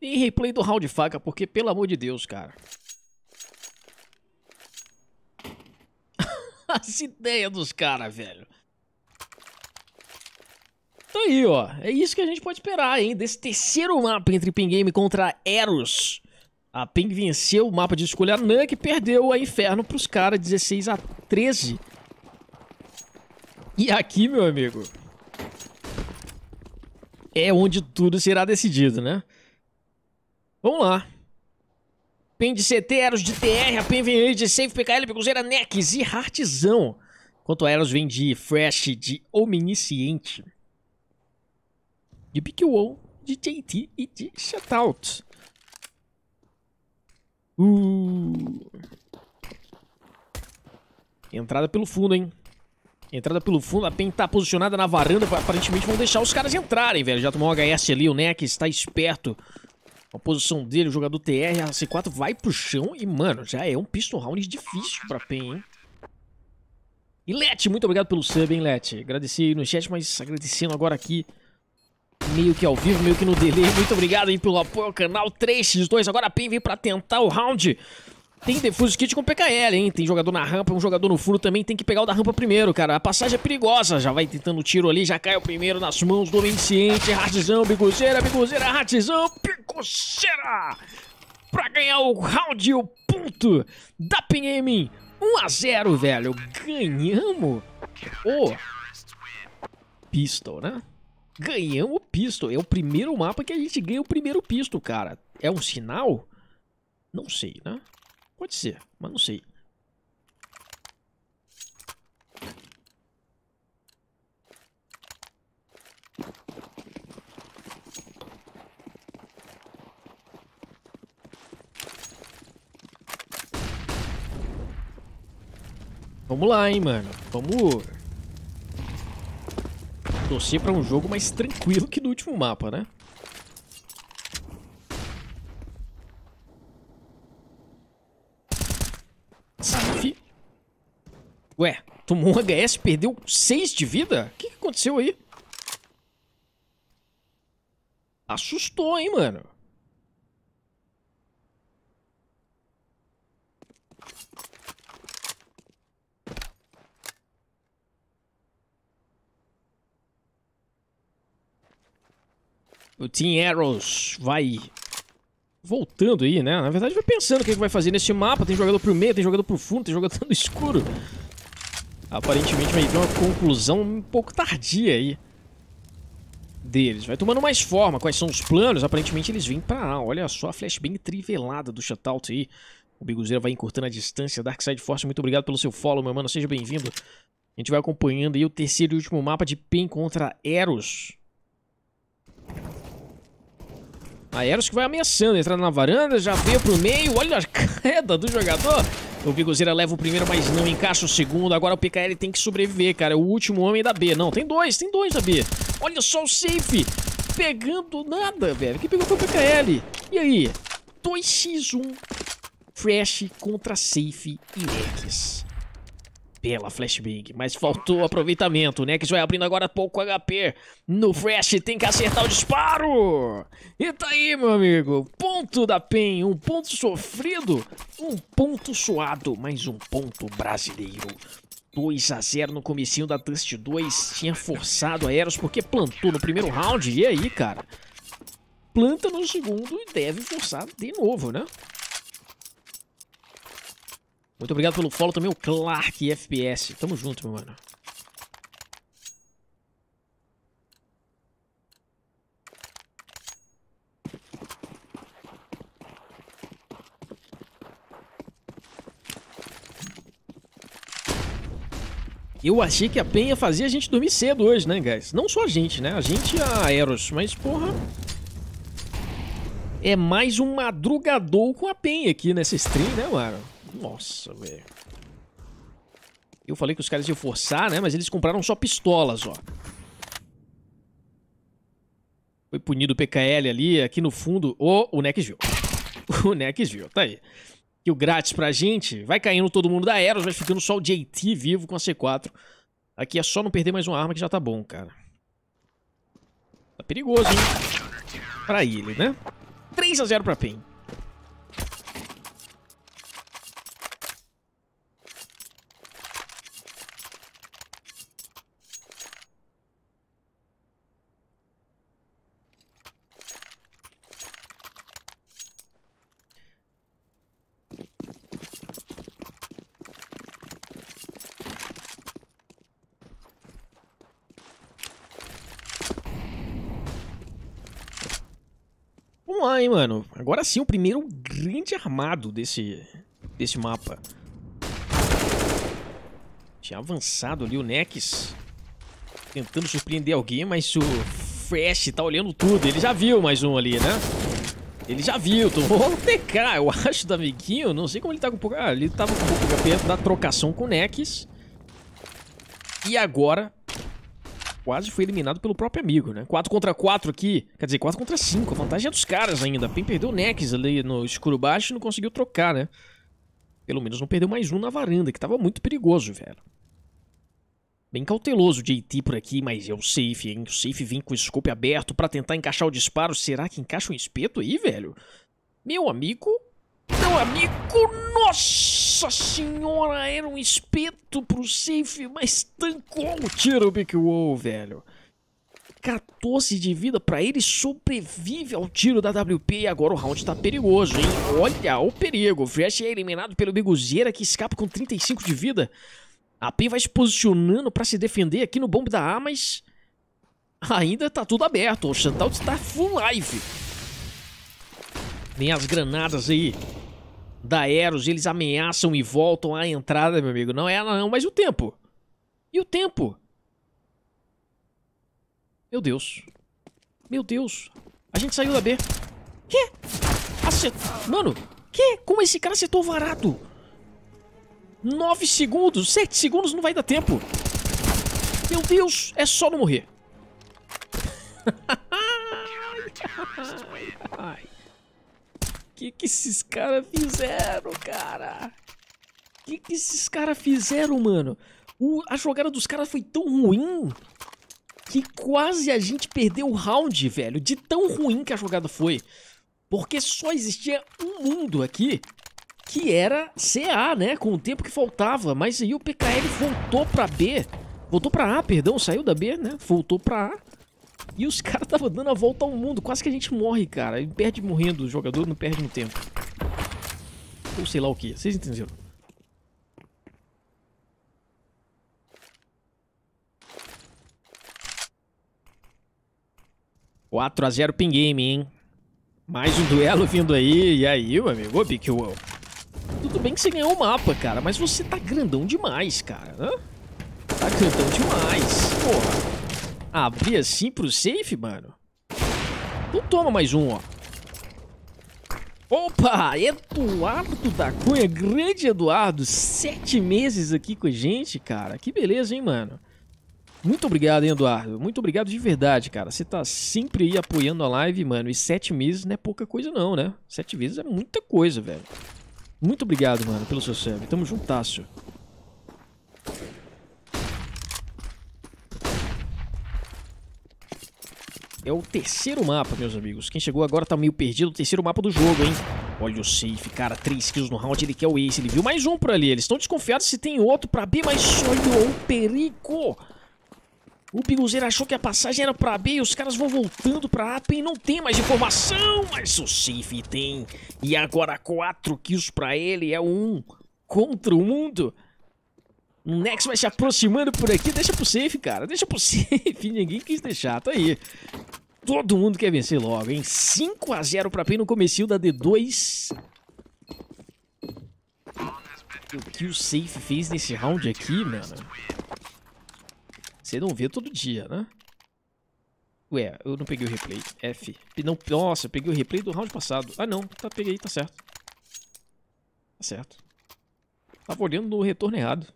Tem replay do round faca, porque pelo amor de Deus, cara. As ideias dos caras, velho. Tá aí, ó. É isso que a gente pode esperar, hein? Desse terceiro mapa entre Pingame contra Eros. A Ping venceu o mapa de escolha Nan, que perdeu a Inferno pros caras 16 a 13. E aqui, meu amigo, é onde tudo será decidido, né? Vamos lá. PEN de CT, Eros de TR, a PEN vem de Safe, PKL, Cruzeira, Nex e Hartzão. Enquanto a Eros vem de Fresh, de Omnisciente, de PQO, de JT e de Shutout. Uh. Entrada pelo fundo, hein? Entrada pelo fundo, a PEN tá posicionada na varanda, aparentemente vão deixar os caras entrarem, velho. Já tomou um HS ali, o Nex está esperto. A posição dele, o jogador TR, a C4 vai pro chão e, mano, já é um pistol round difícil pra PEN, hein? E Let, muito obrigado pelo sub, hein, Let? Agradeci no chat, mas agradecendo agora aqui, meio que ao vivo, meio que no delay. Muito obrigado aí pelo apoio ao canal 3x2. Agora a PEN vem pra tentar o round tem defuso kit com PKL, hein? Tem jogador na rampa, um jogador no furo também. Tem que pegar o da rampa primeiro, cara. A passagem é perigosa. Já vai tentando o tiro ali, já cai o primeiro nas mãos do Menciente. Ratizão, biguzeira, biguzeira, ratizão, biguzeira! Pra ganhar o round, o ponto da PM. 1 a 0 velho. Ganhamos o Pistol, né? Ganhamos o Pistol. É o primeiro mapa que a gente ganha o primeiro Pistol, cara. É um sinal? Não sei, né? Pode ser, mas não sei. Vamos lá, hein, mano. Vamos torcer para um jogo mais tranquilo que no último mapa, né? Ué, tomou um HS e perdeu 6 de vida? O que, que aconteceu aí? Assustou, hein, mano? O Team Arrows vai voltando aí, né? Na verdade, vai pensando o que, é que vai fazer nesse mapa. Tem jogador pro meio, tem jogador pro fundo, tem jogador no escuro. Aparentemente vai vir uma conclusão um pouco tardia aí deles. Vai tomando mais forma. Quais são os planos? Aparentemente eles vêm pra lá. Olha só a flash bem trivelada do shutout aí. O Biguzeira vai encurtando a distância. Darkside Force, muito obrigado pelo seu follow, meu mano. Seja bem-vindo. A gente vai acompanhando aí o terceiro e último mapa de PEN contra Eros. A Eros que vai ameaçando, entrar na varanda, já veio pro meio, olha a queda do jogador. O Bigozeira leva o primeiro, mas não encaixa o segundo. Agora o PKL tem que sobreviver, cara. É o último homem da B. Não, tem dois, tem dois da B. Olha só o safe. Pegando nada, velho. Quem pegou foi o PKL. E aí? 2x1. Fresh contra safe e Rex pela Flashbang, mas faltou aproveitamento. O né, Nex vai abrindo agora pouco HP. No flash tem que acertar o disparo. E tá aí, meu amigo. Ponto da PEN, um ponto sofrido, um ponto suado, mais um ponto brasileiro. 2 a 0 no comecinho da Dust 2, tinha forçado a Eros porque plantou no primeiro round, e aí, cara? Planta no segundo e deve forçar de novo, né? Muito obrigado pelo follow também, o Clark FPS. Tamo junto, meu mano. Eu achei que a Penha fazia a gente dormir cedo hoje, né, guys? Não só a gente, né? A gente e a Eros, mas porra... É mais um madrugador com a Penha aqui nessa stream, né, mano? Nossa, velho. Eu falei que os caras iam forçar, né? Mas eles compraram só pistolas, ó. Foi punido o PKL ali, aqui no fundo. Oh, o Nex viu. O Nex viu, tá aí. E o grátis pra gente. Vai caindo todo mundo da Eros, vai ficando só o JT vivo com a C4. Aqui é só não perder mais uma arma que já tá bom, cara. Tá perigoso, hein? Pra ele, né? 3x0 pra PEN. mano. Agora sim, o primeiro grande armado desse, desse mapa. Tinha avançado ali o Nex. Tentando surpreender alguém, mas o Fresh tá olhando tudo. Ele já viu mais um ali, né? Ele já viu, tomou o TK, eu acho, do amiguinho. Não sei como ele tá com pouco... Ah, ele tava com pouco HP da trocação com o Nex. E agora quase foi eliminado pelo próprio amigo, né? 4 contra 4 aqui, quer dizer, 4 contra 5. A vantagem é dos caras ainda. Pim perdeu o Nex ali no escuro baixo e não conseguiu trocar, né? Pelo menos não perdeu mais um na varanda, que tava muito perigoso, velho. Bem cauteloso o JT por aqui, mas é o safe, hein? O safe vem com o scope aberto pra tentar encaixar o disparo. Será que encaixa um espeto aí, velho? Meu amigo, meu amigo, nossa senhora, era um espeto pro safe, mas tancou o tiro Big Wow, velho. 14 de vida pra ele, sobrevive ao tiro da WP e agora o round tá perigoso, hein? Olha o perigo, o Fresh é eliminado pelo Biguzeira que escapa com 35 de vida. A PEN vai se posicionando pra se defender aqui no bombe da A, mas ainda tá tudo aberto, o Chantal está full life. Vem as granadas aí da Eros, eles ameaçam e voltam à entrada, meu amigo. Não é ela não, mas o tempo. E o tempo? Meu Deus. Meu Deus. A gente saiu da B. Que? Acertou, Mano, que? Como esse cara acertou varado? 9 segundos, 7 segundos não vai dar tempo. Meu Deus, é só não morrer. Ai que que esses caras fizeram, cara? Que que esses caras fizeram, mano? O, a jogada dos caras foi tão ruim que quase a gente perdeu o round, velho. De tão ruim que a jogada foi. Porque só existia um mundo aqui, que era CA, né? Com o tempo que faltava. Mas aí o PKL voltou pra B. Voltou pra A, perdão. Saiu da B, né? Voltou pra A. E os caras estavam dando a volta ao mundo. Quase que a gente morre, cara. E perde morrendo o jogador, não perde no tempo. Ou sei lá o que. Vocês entenderam? Quatro a zero ping game, hein? Mais um duelo vindo aí. E aí, meu amigo? Ô, Big Will. Tudo bem que você ganhou o mapa, cara. Mas você tá grandão demais, cara. Hã? Tá grandão demais. Porra. Abrir assim pro safe, mano? Então toma mais um, ó. Opa, Eduardo da Cunha, grande Eduardo, sete meses aqui com a gente, cara. Que beleza, hein, mano. Muito obrigado, hein, Eduardo. Muito obrigado de verdade, cara. Você tá sempre aí apoiando a live, mano. E sete meses não é pouca coisa não, né? Sete meses é muita coisa, velho. Muito obrigado, mano, pelo seu serve. Tamo juntasso. É o terceiro mapa, meus amigos. Quem chegou agora tá meio perdido. O terceiro mapa do jogo, hein? Olha o safe, cara. 3 kills no round. Ele quer o ace. Ele viu mais um por ali. Eles estão desconfiados se tem outro pra B, mas olha o perigo. O Biguzeiro achou que a passagem era pra B e os caras vão voltando pra A. E não tem mais informação, mas o safe tem. E agora 4 kills pra ele. É um contra o mundo. Um Nex vai se aproximando por aqui. Deixa pro safe, cara. Deixa pro safe. Ninguém quis deixar. Tá aí. Todo mundo quer vencer logo, hein? 5x0 pra PEN no começo da D2. O que o safe fez nesse round aqui, mano? Você não vê todo dia, né? Ué, eu não peguei o replay. F. Não, nossa, eu peguei o replay do round passado. Ah, não. Tá, peguei. Tá certo. Tá certo. Tava olhando no retorno errado.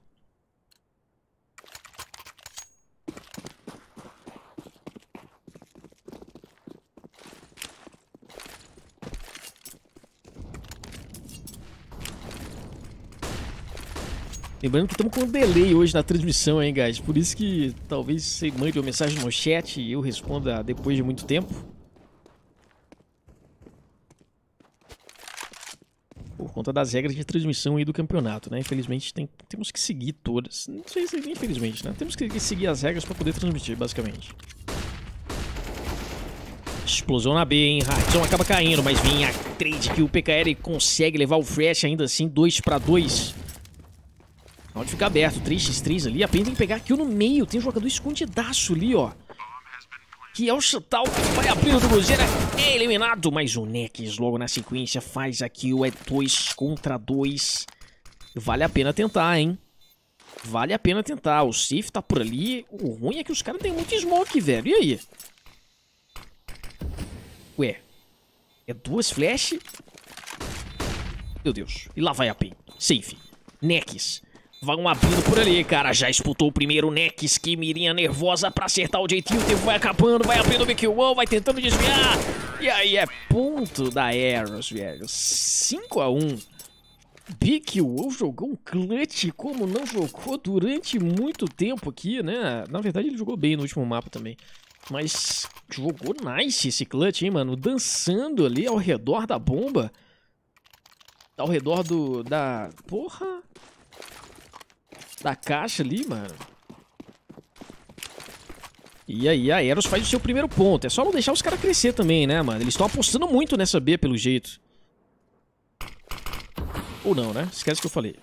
Lembrando que estamos com um delay hoje na transmissão, hein, guys? Por isso que talvez você mande uma mensagem no chat e eu responda depois de muito tempo. Por conta das regras de transmissão aí do campeonato, né? Infelizmente tem, temos que seguir todas. Não sei se infelizmente, né? Temos que seguir as regras para poder transmitir, basicamente. Explosão na B, hein? Raizão acaba caindo, mas vem a trade que o PKR consegue levar o Fresh ainda assim, 2 para 2. Na ficar aberto, 3x3 ali, a Pen tem que pegar aqui no meio. Tem um jogador escondidaço ali, ó. Que é o Chantal, vai abrir o do Cruzeiro, é eliminado. Mas o Nex logo na sequência faz aqui o é 2 contra 2. Vale a pena tentar, hein? Vale a pena tentar. O safe tá por ali. O ruim é que os caras têm muito smoke, velho. E aí? Ué. É duas flash? Meu Deus. E lá vai a Pen. Safe. Nex. Vão abrindo por ali, cara. Já disputou o primeiro Nex. Que mirinha nervosa pra acertar o jeitinho. O tempo vai acabando, vai abrindo o Big wall, vai tentando desviar. E aí é ponto da Eros, velho. 5x1. Big wall jogou um clutch como não jogou durante muito tempo aqui, né? Na verdade, ele jogou bem no último mapa também. Mas jogou nice esse clutch, hein, mano? Dançando ali ao redor da bomba. Ao redor do... da... Porra! da caixa ali, mano. E aí a Eros faz o seu primeiro ponto. É só não deixar os caras crescer também, né, mano? Eles estão apostando muito nessa B, pelo jeito. Ou não, né? Esquece o que eu falei.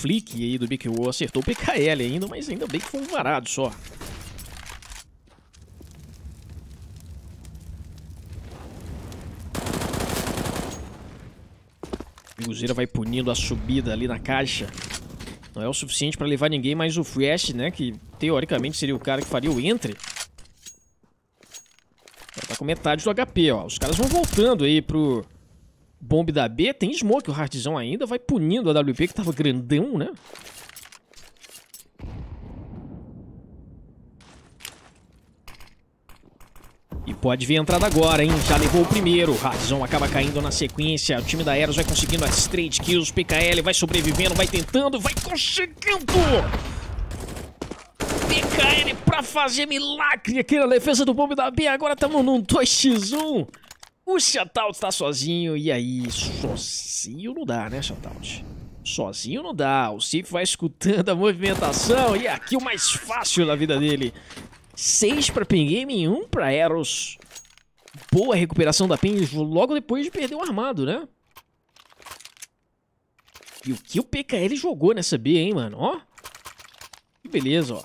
flick aí do Big Roll acertou o PKL ainda, mas ainda bem que foi um varado só. Guzeira vai punindo a subida ali na caixa. Não é o suficiente para levar ninguém, mas o Flash né, que teoricamente seria o cara que faria o entre. Está tá com metade do HP, ó. Os caras vão voltando aí pro Bomb da B. Tem Smoke, o Hardzão ainda. Vai punindo a WP, que tava grandão, né? E pode vir a entrada agora, hein? Já levou o primeiro. Razão acaba caindo na sequência. O time da Eros vai conseguindo as trade kills. PKL vai sobrevivendo, vai tentando, vai conseguindo! PKL pra fazer milagre aqui na defesa do bombe da B. Agora estamos num 2x1. O Shutout está sozinho, e aí? Sozinho não dá, né, Chantal? Sozinho não dá, o Sif vai escutando a movimentação, e aqui o mais fácil da vida dele. 6 pra Game e 1 um para Eros. Boa recuperação da Ping, logo depois de perder o armado, né? E o que o PKL jogou nessa B, hein, mano? Ó. Que beleza, ó.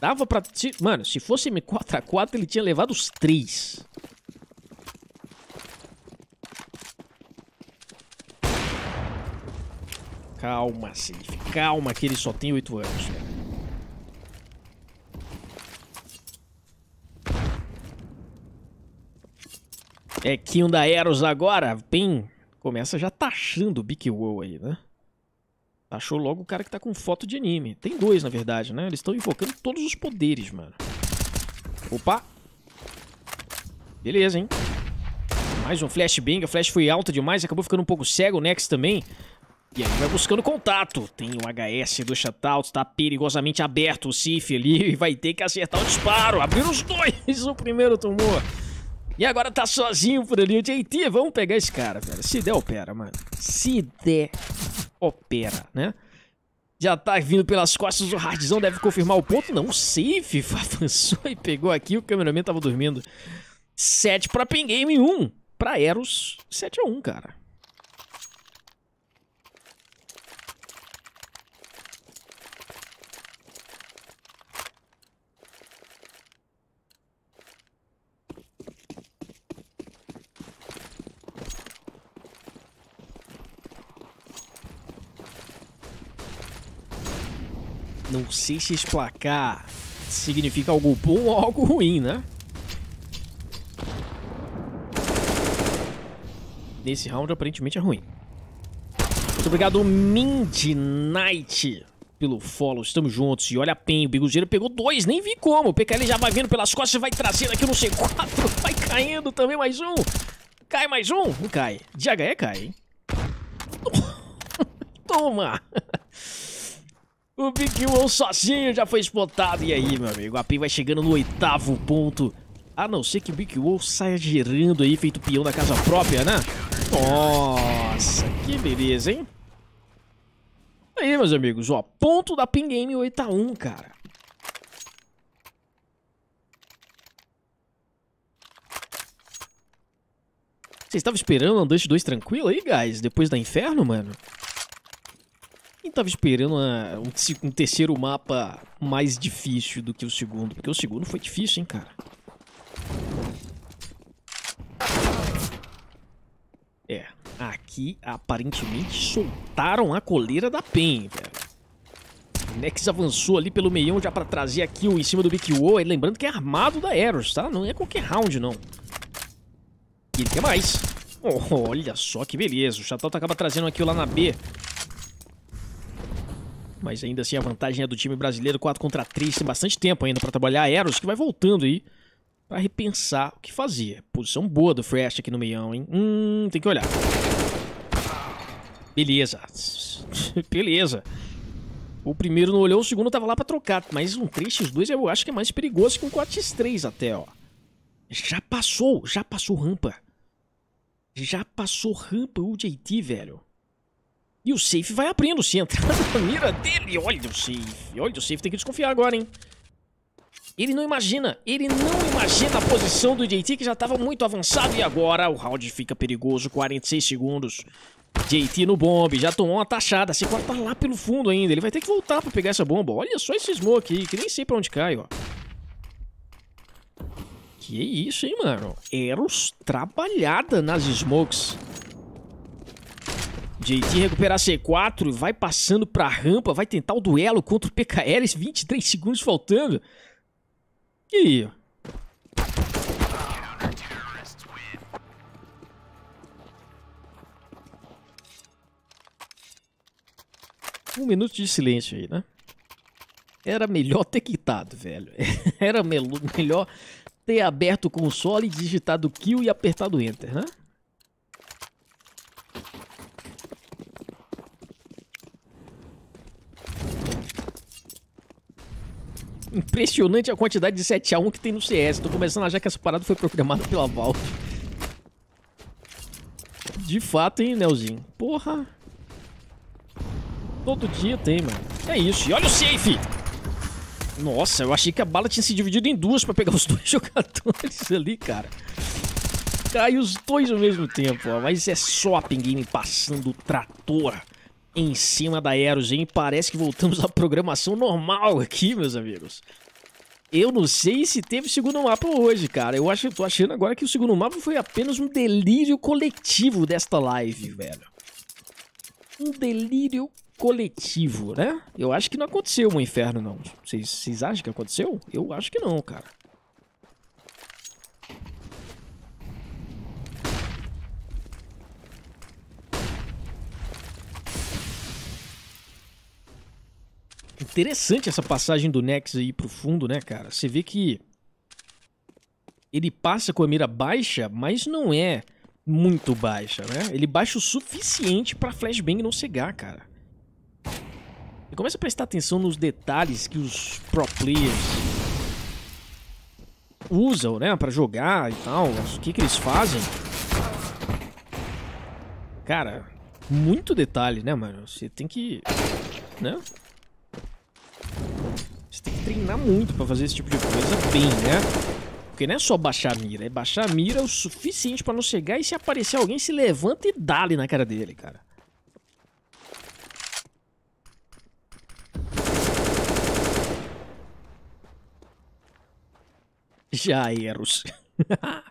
Dava pra... Mano, se fosse M4A4, ele tinha levado os três. Calma, Safe. Calma, que ele só tem 8 anos, cara. É Kim da Eros agora. Bem, começa já taxando o Big Wow aí, né? Achou logo o cara que tá com foto de anime. Tem dois, na verdade, né? Eles estão invocando todos os poderes, mano. Opa! Beleza, hein? Mais um flashbang. O flash foi alto demais, acabou ficando um pouco cego. O Nex também. E aí vai buscando contato. Tem o HS do shutout, tá perigosamente aberto o Sif ali e vai ter que acertar o disparo. Abriu os dois, o primeiro tomou. E agora tá sozinho por ali. o JT, vamos pegar esse cara, velho. Se der, opera, mano. Se der, opera, né? Já tá vindo pelas costas, o Hardzão deve confirmar o ponto. Não, o safe avançou e pegou aqui. O cameraman tava dormindo. 7 pra e 1. Pra Eros, 7 a 1, cara. Não sei se esse placar significa algo bom ou algo ruim, né? Nesse round, aparentemente, é ruim. Muito obrigado, Midnight, pelo follow. Estamos juntos. E olha a PEN, o Biguzeiro pegou dois, nem vi como. O PKL já vai vindo pelas costas, e vai trazendo aqui no C4. Vai caindo também mais um. Cai mais um? Não cai. De HE cai, hein? Toma! O Big One sozinho já foi espotado. E aí, meu amigo, a PEN vai chegando no oitavo ponto. A não ser que o Big One saia girando aí, feito peão da casa própria, né? Nossa, que beleza, hein? Aí, meus amigos, ó, ponto da PEN Game 8 x 1, cara. Vocês estavam esperando um Dust 2 tranquilo aí, guys? Depois da Inferno, mano? estava esperando uma, um, um, terceiro mapa mais difícil do que o segundo, porque o segundo foi difícil, hein, cara. É, aqui aparentemente soltaram a coleira da PEN, velho. O Nex avançou ali pelo meião já pra trazer aqui o em cima do Big e Lembrando que é armado da Eros, tá? Não é qualquer round, não. E ele quer mais. Oh, olha só que beleza. O Chatal acaba trazendo aqui lá na B mas ainda assim a vantagem é do time brasileiro, 4 contra 3, tem bastante tempo ainda para trabalhar. Eros que vai voltando aí para repensar o que fazia Posição boa do Fresh aqui no meião, hein? Hum, tem que olhar. Beleza. Beleza. O primeiro não olhou, o segundo tava lá pra trocar. Mas um 3x2 eu acho que é mais perigoso que um 4x3 até, ó. Já passou, já passou rampa. Já passou rampa o JT, velho. E o safe vai abrindo. Se entrar tá na mira dele, olha o safe. Olha o safe, tem que desconfiar agora, hein? Ele não imagina, ele não imagina a posição do JT que já estava muito avançado e agora o round fica perigoso, 46 segundos. JT no bomb, já tomou uma taxada, C4 tá lá pelo fundo ainda, ele vai ter que voltar para pegar essa bomba. Olha só esse smoke aí, que nem sei para onde cai, ó. Que isso, hein, mano? Eros trabalhada nas smokes. JT recuperar C4, vai passando pra rampa, vai tentar o duelo contra o PKL. 23 segundos faltando. E aí? Um minuto de silêncio aí, né? Era melhor ter quitado, velho. Era melhor ter aberto o console, digitado kill e apertado enter, né? Impressionante a quantidade de 7x1 que tem no CS. Tô começando a achar que essa parada foi programada pela Valve. De fato, hein, Nelzinho? Porra. Todo dia tem, mano. É isso. E olha o safe! Nossa, eu achei que a bala tinha se dividido em duas pra pegar os dois jogadores ali, cara. Cai os dois ao mesmo tempo, ó. Mas é só a Game passando o trator em cima da Aerogen. Parece que voltamos à programação normal aqui, meus amigos. Eu não sei se teve segundo mapa hoje, cara. Eu acho, eu tô achando agora que o segundo mapa foi apenas um delírio coletivo desta live, velho. Um delírio coletivo, né? Eu acho que não aconteceu um inferno, não. Vocês acham que aconteceu? Eu acho que não, cara. Interessante essa passagem do Nex aí pro fundo, né, cara? Você vê que ele passa com a mira baixa, mas não é muito baixa, né? Ele baixa o suficiente pra flashbang não cegar, cara. E começa a prestar atenção nos detalhes que os pro players usam, né, para jogar e tal, o que que eles fazem. Cara, muito detalhe, né, mano? Você tem que, né, você tem que treinar muito pra fazer esse tipo de coisa bem, né? Porque não é só baixar a mira, é baixar a mira o suficiente pra não chegar e se aparecer alguém, se levanta e dá ali na cara dele, cara. Já eros.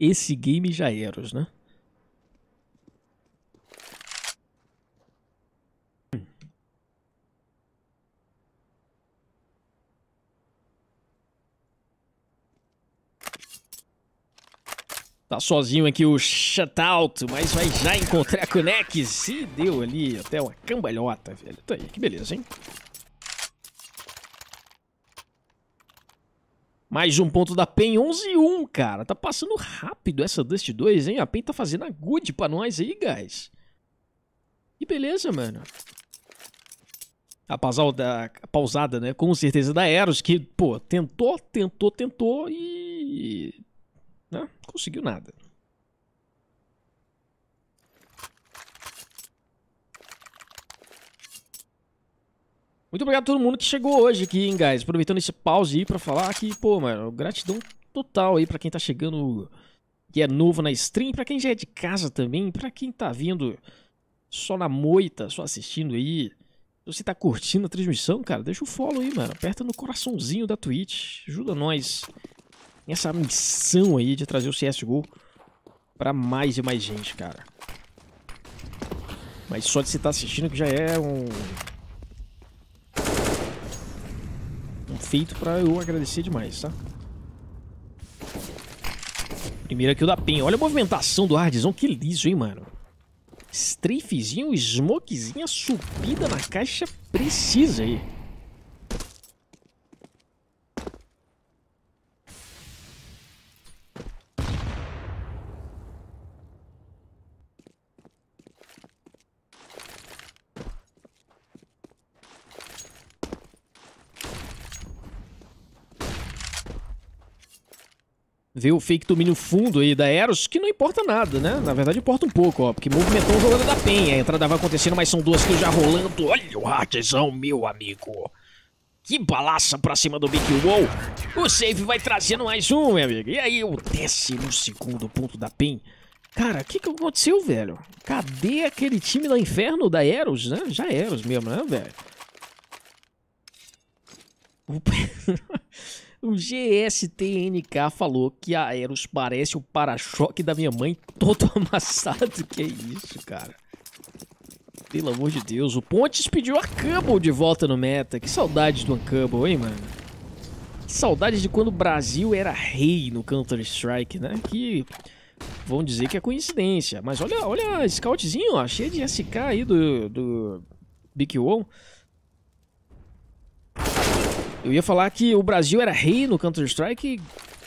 Esse game já é eros, né? Tá sozinho aqui o shutout, mas vai já encontrar a o Nex. E deu ali até uma cambalhota, velho. Tá aí, que beleza, hein? Mais um ponto da PEN, 11 e 1, cara. Tá passando rápido essa Dust 2, hein? A PEN tá fazendo a good pra nós aí, guys. Que beleza, mano. A pausada, a pausada, né? Com certeza da Eros, que, pô, tentou, tentou, tentou e não, conseguiu nada. Muito obrigado a todo mundo que chegou hoje aqui, hein, guys. Aproveitando esse pause aí pra falar que, pô, mano, gratidão total aí pra quem tá chegando que é novo na stream, pra quem já é de casa também, pra quem tá vindo só na moita, só assistindo aí. Se você tá curtindo a transmissão, cara, deixa o follow aí, mano. Aperta no coraçãozinho da Twitch. Ajuda nós essa missão aí de trazer o CSGO para mais e mais gente, cara. Mas só de você estar tá assistindo que já é um... Um feito para eu agradecer demais, tá? Primeiro aqui o da PEN. Olha a movimentação do Hardzão, que liso, hein, mano. Strafezinho, smokezinha, subida na caixa precisa aí. Vê o fake domínio fundo aí da Eros, que não importa nada, né? Na verdade importa um pouco, ó, porque movimentou o jogador da Penha. A entrada vai acontecendo, mas são duas kills já rolando. Olha o Hartzão, meu amigo. Que balaça pra cima do Big Wow. O save vai trazendo mais um, meu amigo. E aí, o décimo segundo ponto da PEN. Cara, o que, que aconteceu, velho? Cadê aquele time do inferno da Eros, né? Já Eros mesmo, né, velho? O GSTNK falou que a Eros parece o para-choque da minha mãe todo amassado. Que isso, cara? Pelo amor de Deus, o Pontes pediu a Cumble de volta no meta. Que saudades do Cumble, hein, mano? Que saudades de quando o Brasil era rei no Counter-Strike, né? Que vão dizer que é coincidência. Mas olha, olha a scoutzinho, ó, cheia de SK aí do, do Big One. Eu ia falar que o Brasil era rei no Counter-Strike,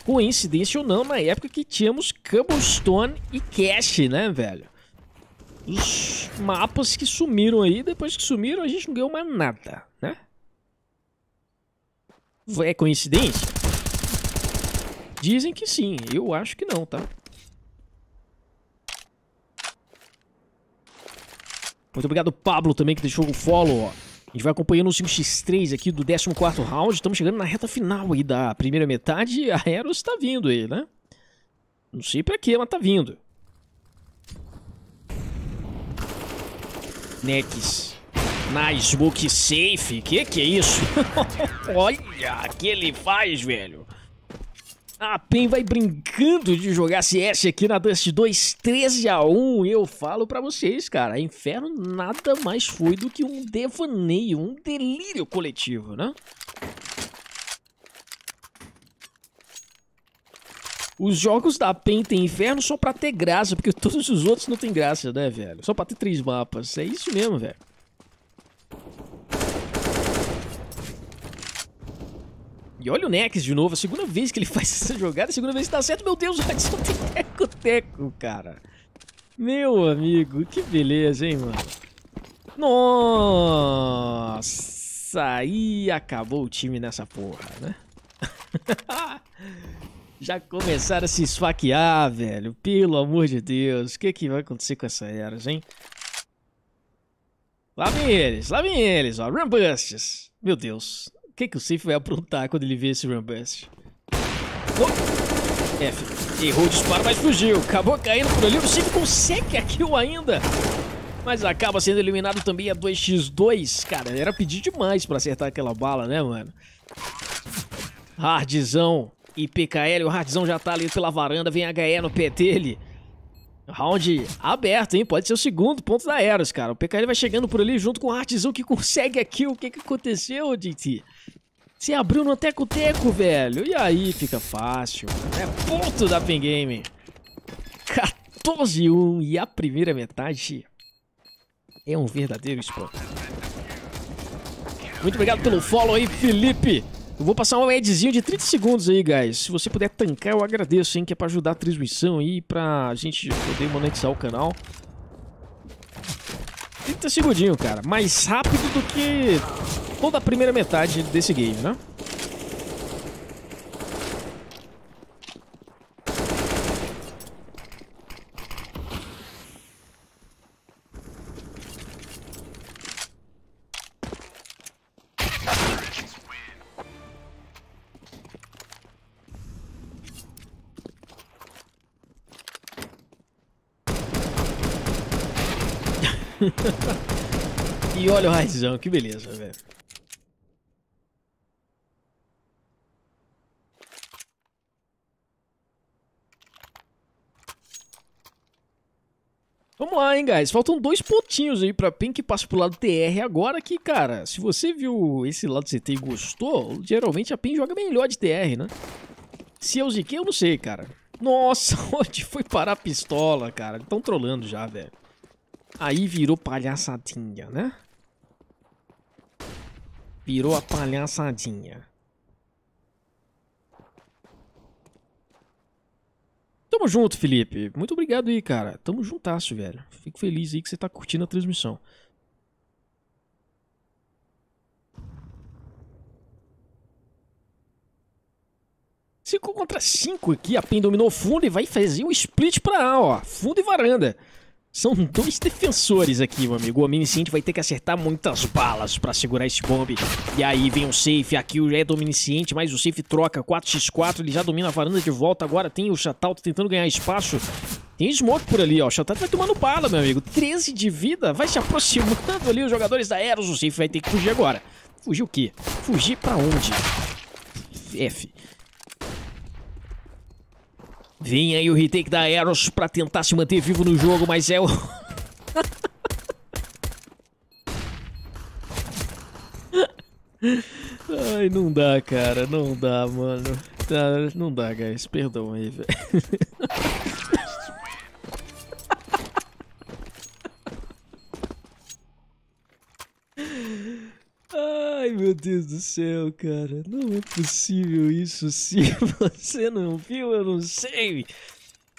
coincidência ou não, na época que tínhamos Cobblestone e Cash, né, velho? Os mapas que sumiram aí, depois que sumiram a gente não ganhou mais nada, né? É coincidência? Dizem que sim, eu acho que não, tá? Muito obrigado, Pablo, também, que deixou o follow, ó. A gente vai acompanhando o 5x3 aqui do 14 round. Estamos chegando na reta final aí da primeira metade. A Eros está vindo aí, né? Não sei pra quê, mas tá vindo. Nex. Na smoke safe. Que que é isso? Olha o que ele faz, velho. A PEN vai brincando de jogar CS aqui na Dust 2 13 a 1 Eu falo para vocês, cara, Inferno nada mais foi do que um devaneio, um delírio coletivo, né? Os jogos da PEN tem inferno só pra ter graça, porque todos os outros não tem graça, né, velho? Só pra ter três mapas. É isso mesmo, velho. E olha o Nex de novo, a segunda vez que ele faz essa jogada, a segunda vez que tá certo. Meu Deus, o Hudson tem teco-teco, cara. Meu amigo, que beleza, hein, mano. Nossa, aí acabou o time nessa porra, né? Já começaram a se esfaquear, velho. Pelo amor de Deus, o que, que vai acontecer com essa Eras, hein? Lá vem eles, lá vem eles, ó. Rambusts. Meu Deus, o que, é que o Sif vai aprontar quando ele vê esse Rambest? Oh! F. Errou o disparo, mas fugiu. Acabou caindo por ali. O Sif consegue a kill ainda. Mas acaba sendo eliminado também a 2x2. Cara, era pedir demais pra acertar aquela bala, né, mano? Hardzão e PKL. O Hardzão já tá ali pela varanda. Vem a HE no pé dele. Round aberto, hein? Pode ser o segundo ponto da Eros, cara. O PKL vai chegando por ali junto com o Artzão que consegue aqui. O que que aconteceu, DT? Você abriu no teco-teco, velho. E aí, fica fácil. É ponto da Pen Game. 14-1 e a primeira metade é um verdadeiro espanto. Muito obrigado pelo follow aí, Felipe. Eu vou passar um adzinho de 30 segundos aí, guys. Se você puder tancar, eu agradeço, hein, que é pra ajudar a transmissão aí, pra gente poder monetizar o canal. 30 segundinho, cara. Mais rápido do que toda a primeira metade desse game, né? Olha o raizão, que beleza, velho. Vamos lá, hein, guys. Faltam dois pontinhos aí pra Pink que pro lado TR agora que, cara, se você viu esse lado CT e gostou, geralmente a Pink joga melhor de TR, né? Se eu é ziquei, eu não sei, cara. Nossa, onde foi parar a pistola, cara? Estão trolando já, velho. Aí virou palhaçadinha, né? Pirou a palhaçadinha. Tamo junto, Felipe. Muito obrigado aí, cara. Tamo juntasso, velho. Fico feliz aí que você tá curtindo a transmissão. Cinco contra cinco aqui. A PEN dominou fundo e vai fazer um split pra A, ó. Fundo e varanda. São dois defensores aqui, meu amigo. O Omniscient vai ter que acertar muitas balas pra segurar esse bombe. E aí vem o Safe. Aqui o é do mas o Safe troca 4x4. Ele já domina a varanda de volta. Agora tem o Chatal tentando ganhar espaço. Tem smoke por ali, ó. O Chatal vai tomando bala, meu amigo. 13 de vida. Vai se aproximando ali os jogadores da Eros. O Safe vai ter que fugir agora. Fugir o quê? Fugir pra onde? F. Vinha aí o retake da Eros pra tentar se manter vivo no jogo, mas é o... Ai, não dá, cara. Não dá, mano. Tá, não dá, guys. Perdão aí, velho. Ai, meu Deus do céu, cara. Não é possível isso. Se você não viu, eu não sei.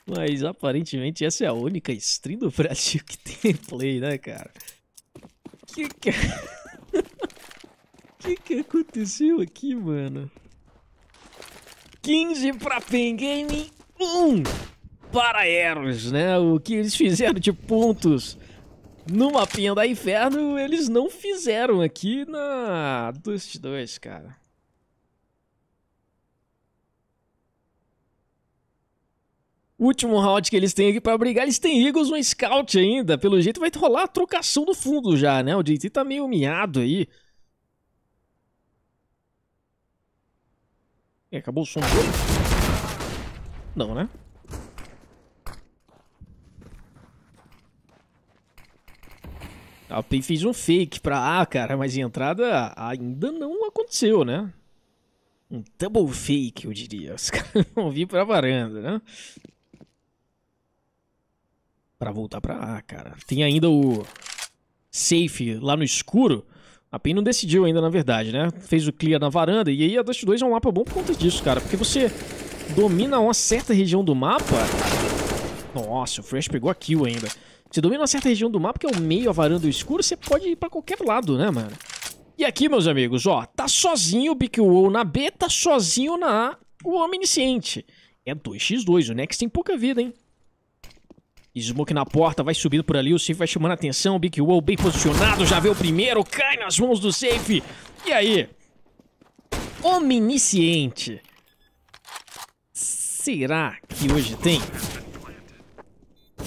Mas aparentemente essa é a única stream do Brasil que tem play, né, cara? Que que... É? que que aconteceu aqui, mano? 15 pra Pen Game 1 para Eros, né? O que eles fizeram de pontos no mapinha da Inferno, eles não fizeram aqui na Dust 2, cara. último round que eles têm aqui pra brigar, eles têm Eagles no Scout ainda. Pelo jeito vai rolar a trocação do fundo já, né? O JT tá meio miado aí. E acabou o som. Não, né? A Pay fez um fake pra A, ah, cara, mas a entrada ainda não aconteceu, né? Um double fake, eu diria. Os caras vão vir pra varanda, né? Pra voltar pra A, cara. Tem ainda o safe lá no escuro. A PEN não decidiu ainda, na verdade, né? Fez o clear na varanda e aí a Dust 2 é um mapa bom por conta disso, cara. Porque você domina uma certa região do mapa... Nossa, o Fresh pegou a kill ainda. Se domina uma certa região do mapa, que é o meio, a varanda, o escuro, você pode ir pra qualquer lado, né, mano? E aqui, meus amigos, ó, tá sozinho o BQO na B, tá sozinho na A, o Omnisciente. É 2x2, o Nex tem pouca vida, hein? Smoke na porta, vai subindo por ali, o Safe vai chamando a atenção, o Big Wall bem posicionado, já vê o primeiro, cai nas mãos do Safe. E aí? Omnisciente. Será que hoje tem?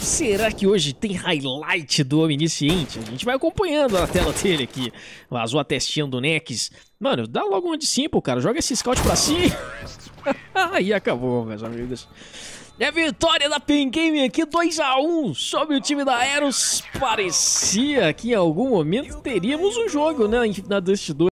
Será que hoje tem highlight do Omnisciente? A gente vai acompanhando a tela dele aqui. Vazou a testinha do Nex. Mano, dá logo um de simple, cara. Joga esse scout pra cima. Aí acabou, meus amigos. É vitória da Ping Game aqui, 2x1 sobre o time da Aeros. Parecia que em algum momento teríamos um jogo, né, na Dust 2.